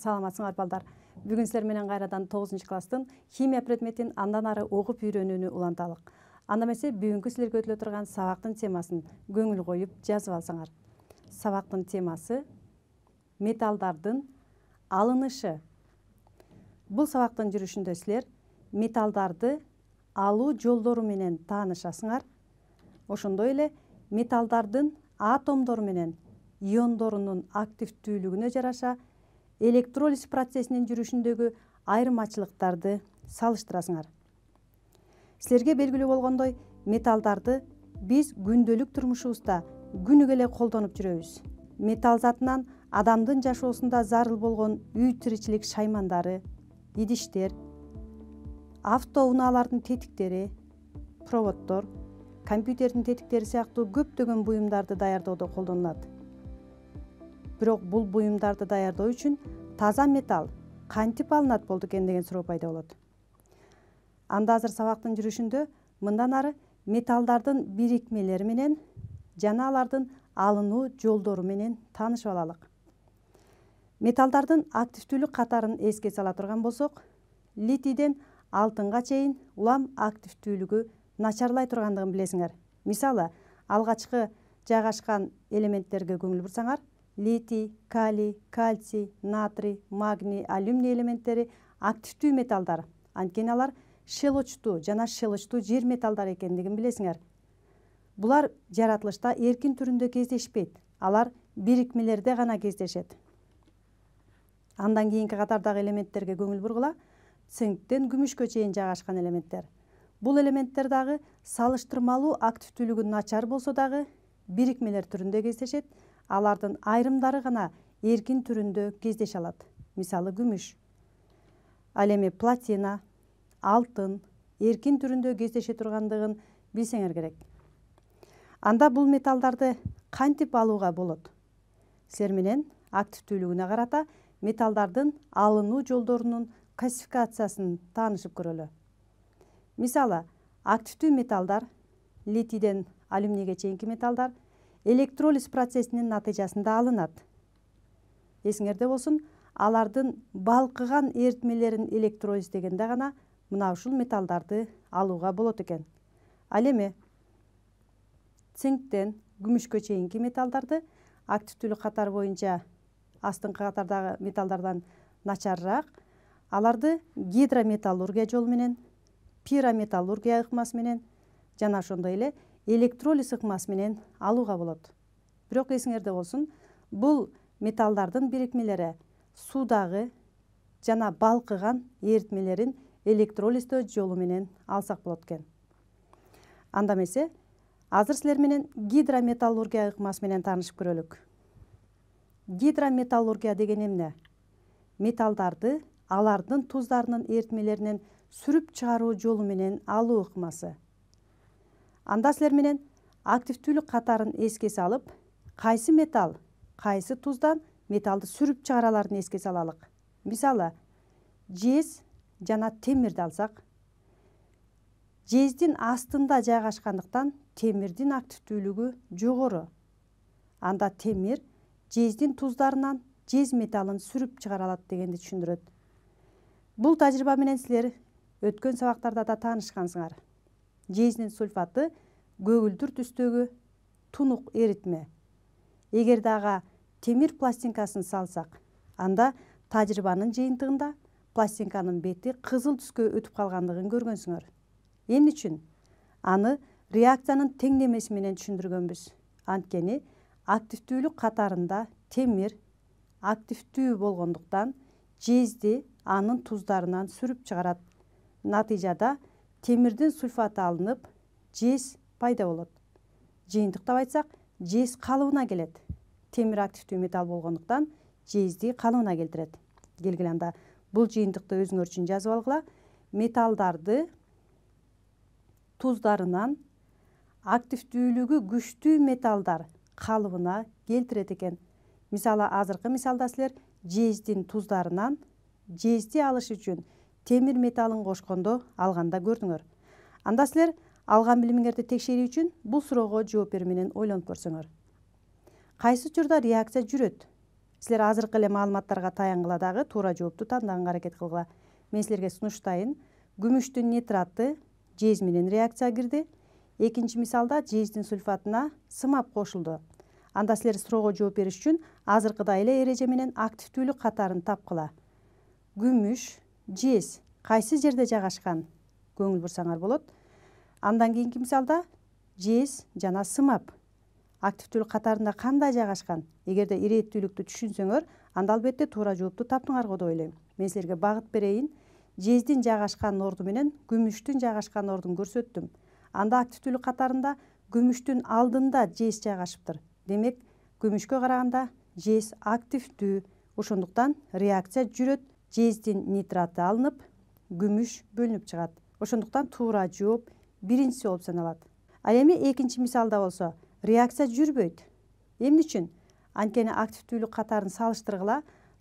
саламатсыңар балдар бүгүн силер менен кайрадан тогузунчу класстын химия предметин андан ары угуп үйрөнүүнү уланталык анда эмесе бүгүнкү силерге өтүлө турган сабактын темасын көңүл коюп жазып алсаңар сабактын темасы металлдардын алынышы бул сабактын жүрүшүндө силер металдарды алуу жолдору менен таанышасыңар ошондой эле металлдардын атомдору менен иондорунун активдүүлүгүнө жараша электролиз процессинин жүрүшүндөгү айырмачылыктарды салыштырасыңар силерге белгилүү болгондой металлдарды биз күндөлүк турмушубузда күнүгө эле колдонуп жүрөбүз металл затынан адамдын жашоосунда зарыл болгон үй тиричилик шаймандары идиштер автоунаалардын тетиктери проводдор компьютердин тетиктери сыяктуу көптөгөн буюмдарды даярдоодо колдонулат бирок бул буюмдарды даярдоо үчүн таза металл кантип алынат болду экен деген суроо пайда болот анда азыр сабактын жүрүшүндө мындан ары металлдардын бирикмелери менен жана алардын алынуу жолдору менен таанышып алалык металлдардын активдүүлүк катарын эске сала турган болсок литийден алтынга чейин улам активдүүлүгү начарлай тургандыгын билесиңер мисалы алгачкы жайгашкан элементтерге көңүл бурсаңар литий калий кальций натрий магний алюминий элементтери активдүү металдар. анткени алар шелочтуу жана шелочтуу жер металдар экендигин билесиңер булар жаратылышта эркин түрүндө кездешпейт алар бирикмелерде гана кездешет андан кийинки катардагы элементтерге көңүл бургула цинктен күмүшкө чейин жайгашкан элементтер бул элементтер дагы салыштырмалуу активдүүлүгү начар болсо дагы бирикмелер түрүндө кездешет алардын айрымдары гана эркин түрүндө кездеше алат мисалы күмүш ал эми платина алтын эркин түрүндө кездеше тургандыгын билсеңер керек анда бул металлдарды кантип алууга болот силер менен активдүүлүгүнө карата металлдардын алынуу жолдорунун классификациясын таанышып көрөлү мисалы активдүү металлдар литийден алюминийге чейинки металлдар электролиз процесінің натыйжасында алынат эсиңерде болсын, алардың балқыған эритмелерин электролиз дегенде гана мына ушул металлдарды алууга болот экен ал эми цинктен күмүшкө чейинки металлдарды активдүүлүк катары боюнча астыңкы катардагы металлдардан начарыраак аларды гидрометаллургия жолу менен пирометаллургия ыкмасы менен жана ошондой эле электролиз ыкмасы менен алуға болот бирок эсиңерде болсун бул металлдардын бирикмелери суудагы жана балкыган эритмелерин электролиздөө жолу менен алсак болот экен анда эмесе азыр силер менен гидрометаллургия ыкмасы менен таанышып көрөлүк гидрометаллургия деген эмне металдарды алардын туздарынын эритмелеринен сүрүп чыгаруу жолу менен алуу ыкмасы анда силер менен активдүүлүк катарын эске салып қайсы металл кайсы туздан металлды сүріп чыгара аларын эске салалык мисалы жез жана темирди алсақ, жездин астында жайгашкандыктан темирдин активдүүлүгү жогору анда темир жездин туздарынан жез металлын сүріп чыгара алат дегенди түшүндүрөт бул тажрыйба менен силер өткөн сабактарда да таанышкансыңар Жезінің сульфаты көгілдір түстегі тұнық эритме Егер ага темир пластинкасын салсақ, анда тажрыйбанын жыйынтыгында пластинканың бети қызыл түскө өтіп қалғандығын көргөнсүңөр Ең үшін, аны реакцияның теңдемеси менен түшүндүргөнбүз анткени активдүүлүк катарында темир активдүү болгондуктан жезди анын тұздарынан сүрүп чыгарат натыйжада темірден сульфат алынып жез пайда болады жиынтықтап айтсақ жез қалуына келеді темір активті металл болғандықтан жезди қалуына келтіреді келгіле бұл жиынтықты өзіңер үшін жазып алғыла металдарды тұздарынан активдүүлүгү күчтүү металдар қалыбына келтіреді екен мисалы азыркы мисалда силер жездин тұздарынан жезди алыш үчүн темир металын кошкондо алганда көрдүңөр анда силер алган билимиңерди текшерүү үчүн бул суроого жооп берүү менен ойлонуп көрсөңөр кайсы учурда реакция жүрөт силер азыркы эле маалыматтарга таянгыла дагы туура жоопту тандаганга аракет кылгыла мен силерге сунуштайын күмүштүн нитраты жез менен реакцияга кирди экинчи мисалда жездин сульфатына сымап кошулду анда силер суроого жооп бериш үчүн азыркыдай эле эреже менен активдүүлүк катарын тапкыла күмүш жез кайсы жерде жайгашкан көңүл бурсаңар болот андан кийинки мисалда жез жана сымап активдүүлүк катарында кандай жайгашкан эгерде ирээттүүлүктү түшүнсөңөр анда албетте туура жоопту таптыңар го деп ойлойм мен силерге багыт берейин жездин жайгашкан орду менен күмүштүн жайгашкан ордун көрсөттүм анда активдүүлүк катарында күмүштүн алдында жез жайгашыптыр демек күмүшкө караганда жез активдүү ошондуктан реакция жүрөт жездин нитраты алынып күмүш бөлүнүп чыгат ошондуктан туура жооп биринчиси болуп саналат ал эми экинчи мисалда болсо реакция жүрбөйт эмне үчүн анткени активдүүлүк катарын салыштыргыла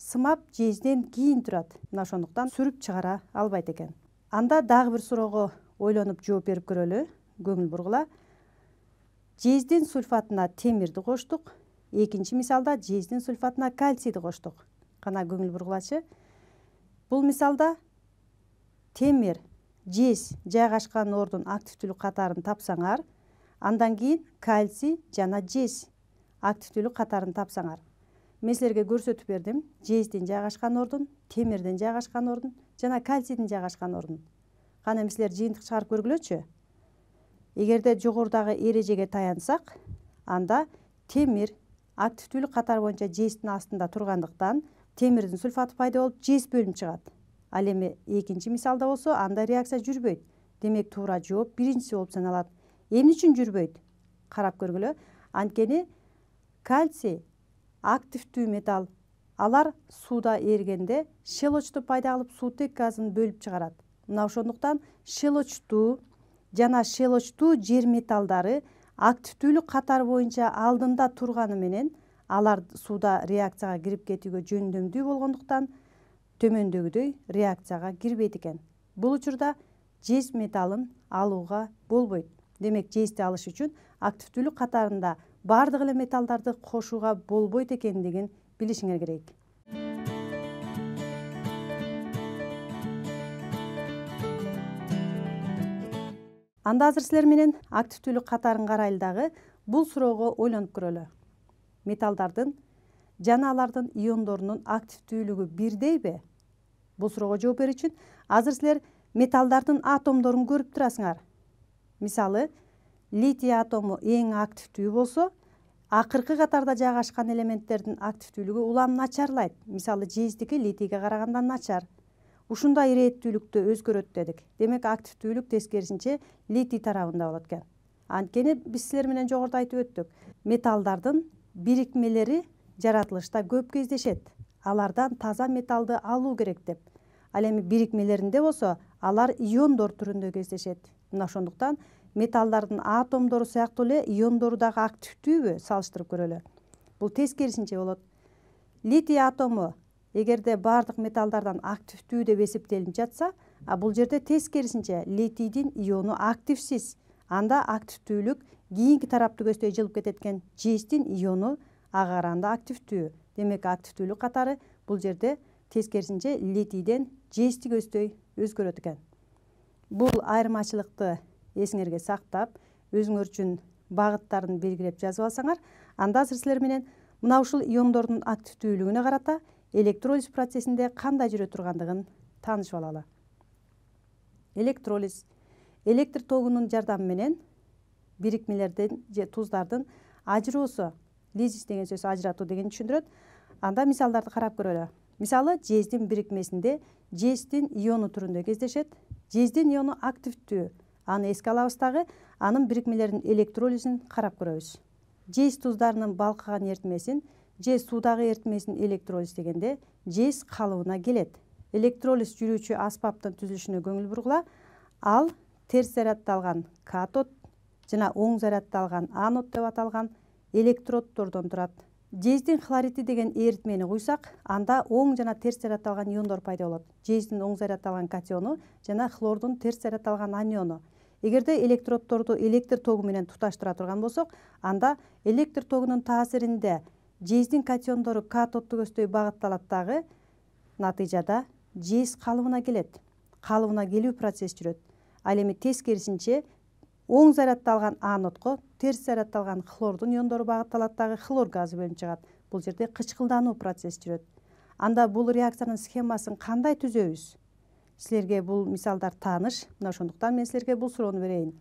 сымап жезден кийин турат мына ошондуктан сүрүп чыгара албайт экен анда дагы бир суроого ойлонуп жооп берип көрөлү көңүл бургула жездин сульфатына темирди коштук экинчи мисалда жездин сульфатына кальцийди коштук гана көңүл бургулачы бұл мисалда темер жез жайгашкан ордун активтілік қатарын тапсаңар андан кейін кальций жана жез активтілік қатарын тапсаңар мен силерге бердім, бердим жайғашқан жайгашкан ордун жайғашқан жайгашкан жана кальцийдин жайгашкан ордун Қана эми жиынтық шығар чыгарып көргүлөчү эгерде жогорудагы ережеге таянсақ, анда темир активтілік қатар бойынша жездин астында тұрғандықтан, темірдің сульфаты пайда болуп жез бөлүнүп чыгат ал эми экинчи мисалда болсо андай реакция жүрбөйт демек туура жооп биринчиси болуп саналат эмне үчүн жүрбөйт карап көргүлө анткени кальций активдүү металл алар сууда эригенде щелочту пайда кылып суутек газын бөлүп чыгарат мына ошондуктан щелочтуу жана щелочтуу жер металлдары активдүүлүк катары боюнча алдында турганы менен алар сууда реакцияга кирип кетүүгө жөндөмдүү болгондуктан төмөндөгүдөй реакцияга кирбейт экен бул учурда жез металлын алууга болбойт демек жезди алыш үчүн активдүүлүк катарында баардык эле металлдарды кошууга болбойт экендигин билишиңер керек анда азыр силер менен активдүүлүк катарын карайлы дагы бул суроого ойлонуп көрөлү металдардын жана алардын иондорунун активдүүлүгү бирдейби бул суроого жооп берүү үчүн азыр силер металлдардын атомдорун көрүп турасыңар мисалы литий атому эң активдүү болсо акыркы катарда жайгашкан элементтердин активдүүлүгү улам начарлайт мисалы жездики литийге караганда начар ушундай ирээттүүлүктө өзгөрөт дедик демек активдүүлүк тескерисинче литий тарабында болот экен анткени биз силер менен жогоруда айтып өттүк металлдардын бирикмелери жаратылышта көп кездешет алардан таза металды алуу керек деп ал эми бирикмелеринде болсо алар иондор түрүндө кездешет мына ошондуктан металлдардын атомдору сыяктуу эле иондору дагы активдүүбү салыштырып көрөлү бул тескерисинче болот литий атому эгерде баардык металлдардан активдүү деп эсептелинип жатса а бул жерде тескерисинче литийдин иону активсиз анда активдүүлүк кийинки тарапты көздөй жылып кетет экен жээстин иону ага караганда активдүү демек активдүүлүк катары бул жерде тескерисинче литийден жээсти көздөй өзгөрөт экен бул айырмачылыкты эсиңерге сактап өзүңөр үчүн багыттарын белгилеп жазып алсаңар анда азыр силер менен мына ушул иондордун активдүүлүгүнө карата электролиз процессинде кандай жүрө тургандыгын таанышып алалы электролиз электр тогунун жардамы менен бирикмелерден же туздардын ажыруусу лизис деген сөз ажыратуу дегенди түшүндүрөт анда мисалдарды карап көрөлү мисалы жездин бирикмесинде жездин иону түрүндө кездешет жездин иону активдүү аны эске алабыз дагы анын бирикмелеринин электролизин карап көрөбүз жез туздарынын балкыган эритмесин же суудагы эритмесин электролиз дегенде жез калыбына келет электролиз жүрүүчү аспаптын түзүлүшүнө көңүл бургула ал терс зарядталган катод жана оң зарядталган анод деп аталган электроддордон турат жездин хлориди деген эритмени куйсак анда оң жана терс зарядталган иондор пайда болот жездин оң зарядталган катиону жана хлордун терс зарядталган аниону эгерде электроддорду электр тогу менен туташтыра турган болсок анда электр тогунун таасиринде жездин катиондору катодду көздөй багытталат дагы натыйжада жез калыбына келет калыбына келүү процесс жүрөт ал эми тескерисинче оң зарядталган анодко терс зарядталган хлордун иондору багытталат дагы хлор газы бөлүнүп чыгат бул жерде кычкылдануу процесси жүрөт анда бул реакциянын схемасын кандай түзөбүз силерге бул мисалдар тааныш мына ошондуктан мен силерге бул суроону берейин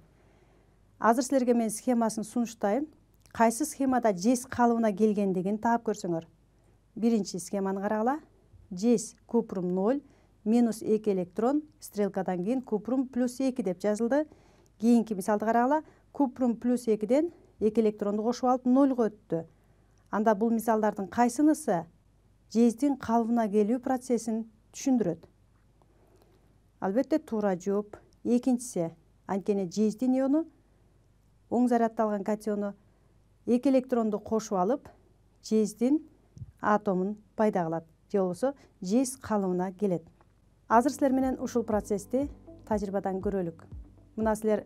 азыр силерге мен схемасын сунуштайм кайсы схемада жез калыбына келгендигин таап көрсөңөр биринчи схеманы карагыла жез купрум ноль минус эки электрон стрелкадан кийин купрум плюс эки деп жазылды кийинки мисалды карагыла купрум плюс экиден эки электронду кошуп алып нолго өттү анда бул мисалдардын кайсынысы жездин калыбына келүү процессин түшүндүрөт албетте туура жооп экинчиси анткени жездин иону оң зарядталган катиону эки электронду кошуп алып жездин атомун пайда кылат же болбосо жез калыбына келет азыр силер менен ушул процессти тажрыйбадан көрөлүк мына силер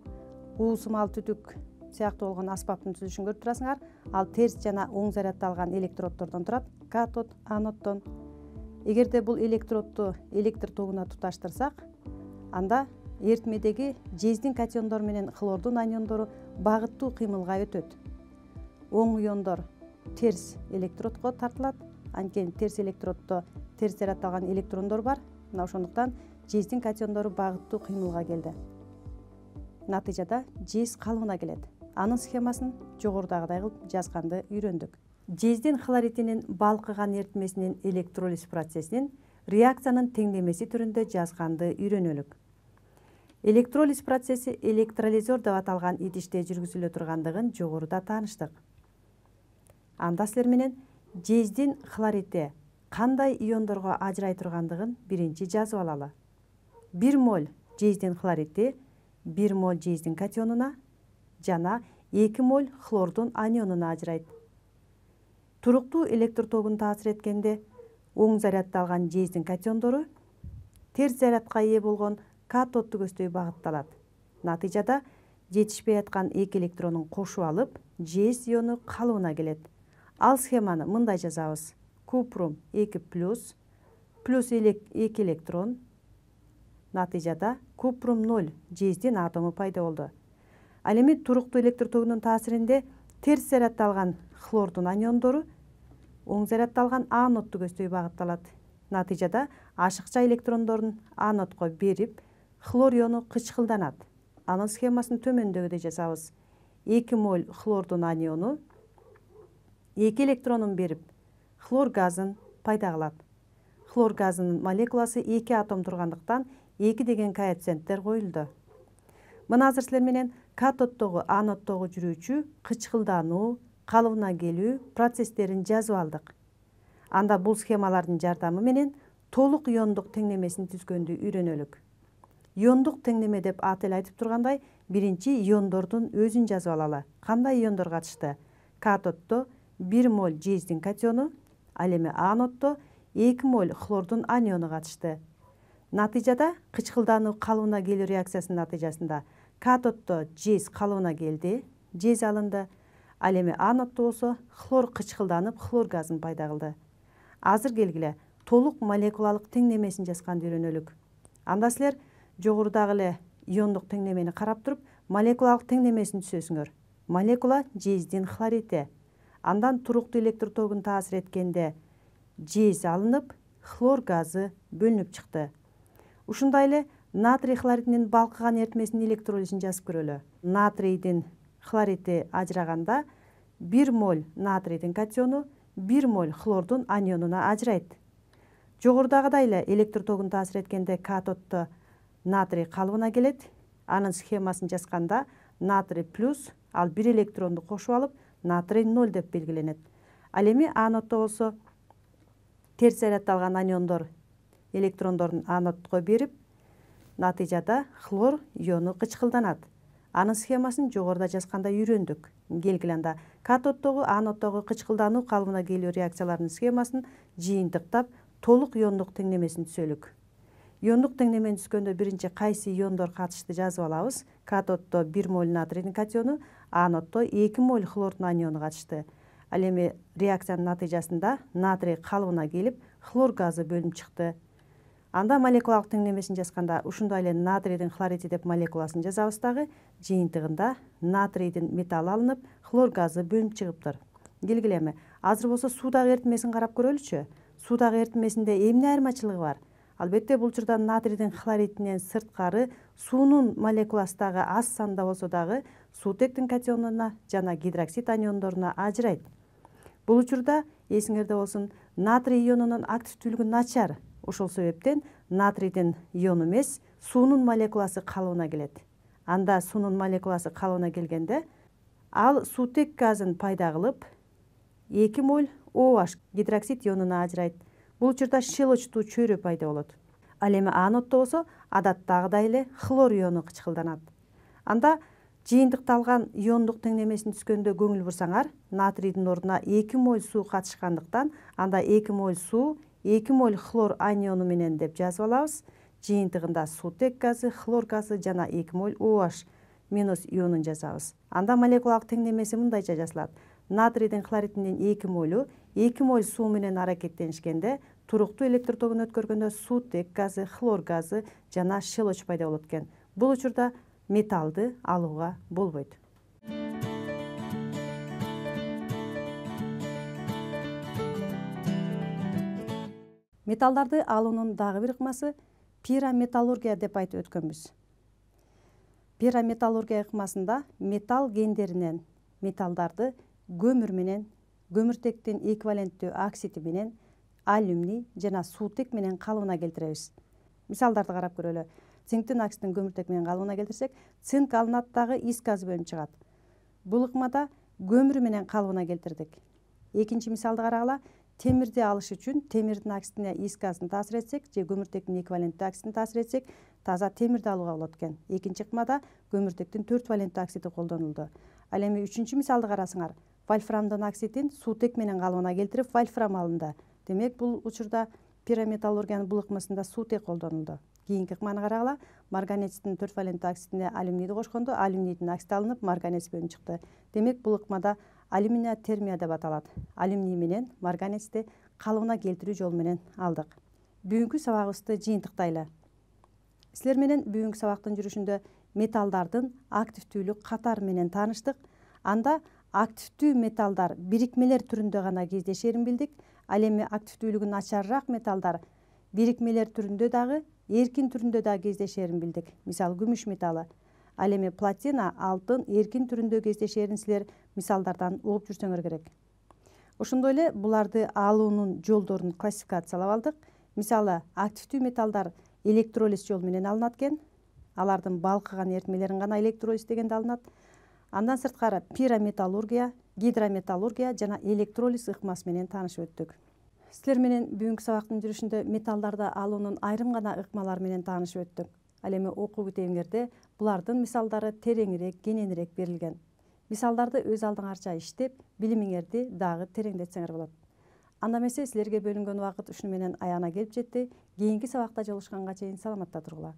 уусумал түтүк сыяктуу болгон аспаптын түзүлүшүн көрүп турасыңар ал терс жана оң зарядталган электроддордон турат катод аноддон эгерде бул электродду электр тогуна туташтырсак анда эритмедеги жездин катиондору менен хлордун аниондору багыттуу кыймылга өтөт оң иондор терс электродко тартылат анткени терс электродто терс зарядталган электрондор бар мына ошондуктан жездин катиондору багыттуу кыймылга келди натыйжада жез калыбына келет анын схемасын жогорудагыдай кылып жазганды үйрөндүк жездин хлоритинин балкыган эритмесинин электролиз процессинин реакциянын теңдемеси түрүндө жазганды үйрөнөлүк электролиз процесси электролизер деп аталган идиште жүргүзүлө тургандыгын жогоруда тааныштык анда силер менен жездин хлориди кандай иондорго ажырай тургандыгын биринчи жазып алалы бир моль жездин хлориди 1 моль жездин катионуна жана 2 моль хлордун анионуна ажырайт туруктуу электр тогун таасир эткенде оң зарядталған жездин катиондору терс зарядқа ээ болгон катодты көстөй багытталат натыйжада жетишпей аткан эки электронун кошуп алып жез иону калыбына келет ал схеманы мындай жазабыз купрум эки плюс плюс эки электрон натыйжада купрум ноль жездин атомы пайда болду ал эми туруктуу электр тогунун таасиринде терс зарядталган хлордун аниондору оң зарядталган анодду көздөй багытталат натыйжада ашыкча электрондорун анодко берип хлор иону кычкылданат анын схемасын төмөндөгүдөй жасабыз эки моль хлордун аниону эки электронун берип хлор газын пайда кылат хлор газынын молекуласы эки атом тургандыктан эки деген коэффициенттер қойылды. мына азыр силер менен катоддогу үші жүрүүчү кычкылдануу келу келүү процесстерин жазып анда бұл схемалардың жардамы менен иондық иондук түзгенді үйрен өлік. Иондық теңдеме деп аты айтып тұрғандай, бірінші иондордың өзін жазып алалы Қандай иондор қатышты? катоддо 1 моль жездин катионы, ал эми 2 эки моль хлордун қатышты натыйжада кычкылдануу калыбына келүү реакциясынын натыйжасында катоддо жез калыбына келди жез алынды ал эми осы, болсо хлор кычкылданып хлор газын пайда кылды азыр келгиле толук молекулалык теңдемесин жазганды үйрөнөлүк анда силер жогорудагы эле иондук теңдемени карап туруп молекулалык теңдемесин түзөсүңөр молекула жездин хлориди андан туруктуу электр тогун таасир эткенде жез алынып хлор газы бөлүнүп чыкты ушундай эле натрий хлоридинин балкыган эритмесинин электролизин жазып көрөлү натрийдин хлориди ажыраганда бир моль натрийдин катиону бир моль хлордун анионуна ажырайт жогорудагыдай эле электр тогун таасир эткенде катодто натрий калыбына келет анын схемасын жазганда натрий плюс ал бир электронду кошуп алып натрий ноль деп белгиленет ал эми анодто болсо терс зарядталган аниондор электрондорун анодко берип натыйжада хлор иону кычкылданат анын схемасын жогоруда жазганда үйрөндүк келгиле анда катодтогу анодтогу кычкылдануу калыбына келүү реакцияларынын схемасын жыйынтыктап толук иондук теңдемесин түзөлүк иондук теңдемени түзгөндө биринчи кайсы иондор катышты жазып алабыз катодто бир моль натрийдин катиону анодто эки моль хлордун аниону катышты ал эми реакциянын натыйжасында натрий калыбына келип хлор газы бөлүнүп чыкты анда молекулалык теңдемесин жазганда ушундай эле натрийдин хлориди деп молекуласын жазабыз дагы жыйынтыгында натрийдин металл алынып хлор газы бөлүнүп чыгыптыр келгиле эми азыр болсо суудагы эритмесин карап көрөлүчү суудагы эритмесинде эмне айырмачылыгы бар албетте бул учурда натрийдин хлоридинен сырткары суунун молекуласы дагы аз санда болсо дагы суутектин катионуна жана гидроксид аниондоруна ажырайт бул учурда эсиңерде болсун натрий ионунун активдүүлүгү начар ошол себептен натрийдин иону эмес суунун молекуласы калыбына келет анда суунун молекуласы калыбына келгенде ал сутек газын пайда кылып эки моль oh гидроксид ионуна ажырайт бул учурда щелочтуу чөйрө пайда болот ал эми аноддо болсо адаттагыдай эле хлор иону кычкылданат анда жыйынтыкталган иондук теңдемесин түзгөндө көңүл бурсаңар натрийдин ордуна эки моль суу катышкандыктан анда эки моль суу эки моль хлор аниону менен деп жазып алабыз жыйынтыгында сутек газы хлор газы жана эки моль ош OH минус ионун жазабыз анда молекулалык теңдемеси мындайча жазылат натрийдин хлоридинин эки молу эки моль суу менен аракеттенишкенде туруктуу электр тогун өткөргөндө сутек газы хлор газы жана щелочь пайда болот экен бул учурда металлды алууга болбойт Металдарды алуунун дағы бир ыкмасы пирометаллургия деп айтып өткөнбүз пирометаллургия ыкмасында металл гендеринен металдарды көмүр менен көмүртектин эквиваленттүү оксиди менен алюминий жана суутек менен калыбына келтиребиз мисалдарды карап көрөлү цинктин оксидин көмүртек менен калыбына келтирсек цинк алынат дагы из газы бөлүнүп чыгат бул ыкмада көмүр менен калыбына келтирдик мисалды карагыла темірде алыш үшін темірдің оксидіне искасын тасыр етсек же көміртектің эквивалентті оксидін тасыр етсек таза темірді алуға болады екінші ыкмада көміртектің төрт валентті оксиді қолданылды ал үшінші үчүнчү мисалды карасаңар вольфрамдын оксидин суутек менен калыбына келтіріп, вальфрам алынды демек бул учурда пирометаллургиянын бул ыкмасында суутек колдонулду кийинки ыкманы карагыла марганецтин төрт валентті оксидине алюминийди кошкондо алюминийдин оксиди алынып марганец бөлүнүп шықты. демек бул ыкмада термия деп аталат алюминий менен марганецти калыбына келтирүү жолу менен алдык бүгүнкү сабагыбызды жыйынтыктайлы силер менен бүгүнкү сабактын жүрүшүндө металлдардын активдүүлүк катары менен тааныштык анда активдүү металлдар бирикмелер түрүндө гана кездешерин билдик ал эми активдүүлүгү начарыраак металлдар бирикмелер түрүндө дагы эркин түрүндө дагы кездешерин билдик мисалы күмүш металлы ал эми платина алтын эркин түрүндө кездешерин силер мисалдардан угуп жүрсөңөр керек ошондой эле буларды алуунун жолдорун классификациялап алдык мисалы активдүү металлдар электролиз жолу менен алынат экен алардын балкыган эритмелерин гана электролиз дегенде алынат андан сырткары пирометаллургия гидрометаллургия жана электролиз ыкмасы менен таанышып өттүк силер менен бүгүнкү сабактын жүрүшүндө металлдарды алуунун айрым гана ыкмалары менен таанышып өттүк ал эми окуу китебиңерде булардын мисалдары тереңирээк кененирээк берилген мисалдарды өз алдыңарча иштеп билимиңерди дагы тереңдетсеңер болот анда эмесе силерге бөлүнгөн убакыт ушуну менен аягына келип жетти кийинки сабакта жолугушканга чейин саламатта тургула